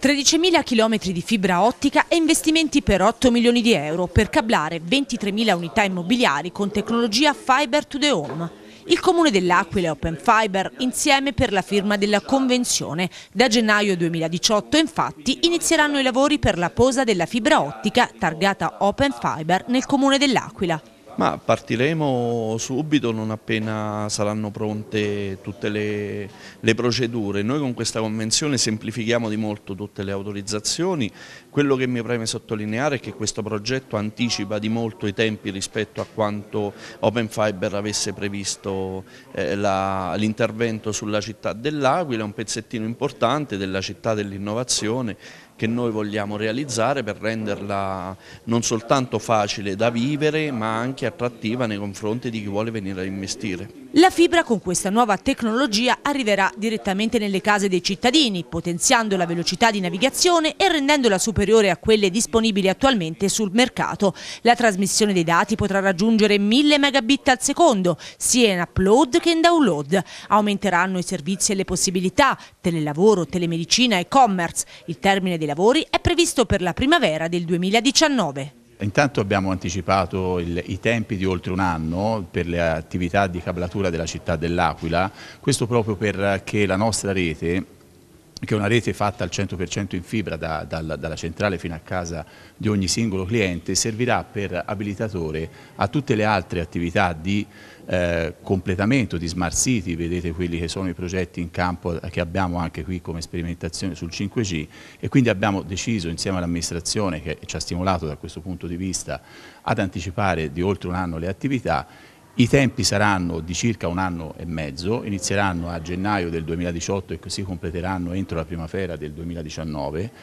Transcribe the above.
13.000 km di fibra ottica e investimenti per 8 milioni di euro per cablare 23.000 unità immobiliari con tecnologia Fiber to the Home. Il Comune dell'Aquila e Open Fiber insieme per la firma della convenzione. Da gennaio 2018 infatti inizieranno i lavori per la posa della fibra ottica targata Open Fiber nel Comune dell'Aquila. Ma partiremo subito non appena saranno pronte tutte le, le, procedure. Noi con questa convenzione semplifichiamo di molto tutte le autorizzazioni. Quello che mi preme sottolineare è che questo progetto anticipa di molto i tempi rispetto a quanto Open Fiber avesse previsto eh, l'intervento sulla città dell'Aquila, un pezzettino importante della città dell'innovazione che noi vogliamo realizzare per renderla non soltanto facile da vivere ma anche attrattiva nei confronti di chi vuole venire a investire. La fibra con questa nuova tecnologia arriverà direttamente nelle case dei cittadini, potenziando la velocità di navigazione e rendendola superiore a quelle disponibili attualmente sul mercato. La trasmissione dei dati potrà raggiungere 1000 megabit al secondo, sia in upload che in download. Aumenteranno i servizi e le possibilità, telelavoro, telemedicina e commerce. Il termine della lavori è previsto per la primavera del 2019. Intanto abbiamo anticipato il, i tempi di oltre un anno per le attività di cablatura della città dell'Aquila, questo proprio perché la nostra rete che è una rete fatta al 100% in fibra da, dal, dalla centrale fino a casa di ogni singolo cliente, servirà per abilitatore a tutte le altre attività di eh, completamento di Smart City, vedete quelli che sono i progetti in campo che abbiamo anche qui come sperimentazione sul 5G e quindi abbiamo deciso insieme all'amministrazione che ci ha stimolato da questo punto di vista ad anticipare di oltre un anno le attività i tempi saranno di circa un anno e mezzo, inizieranno a gennaio del 2018 e così completeranno entro la primavera del 2019.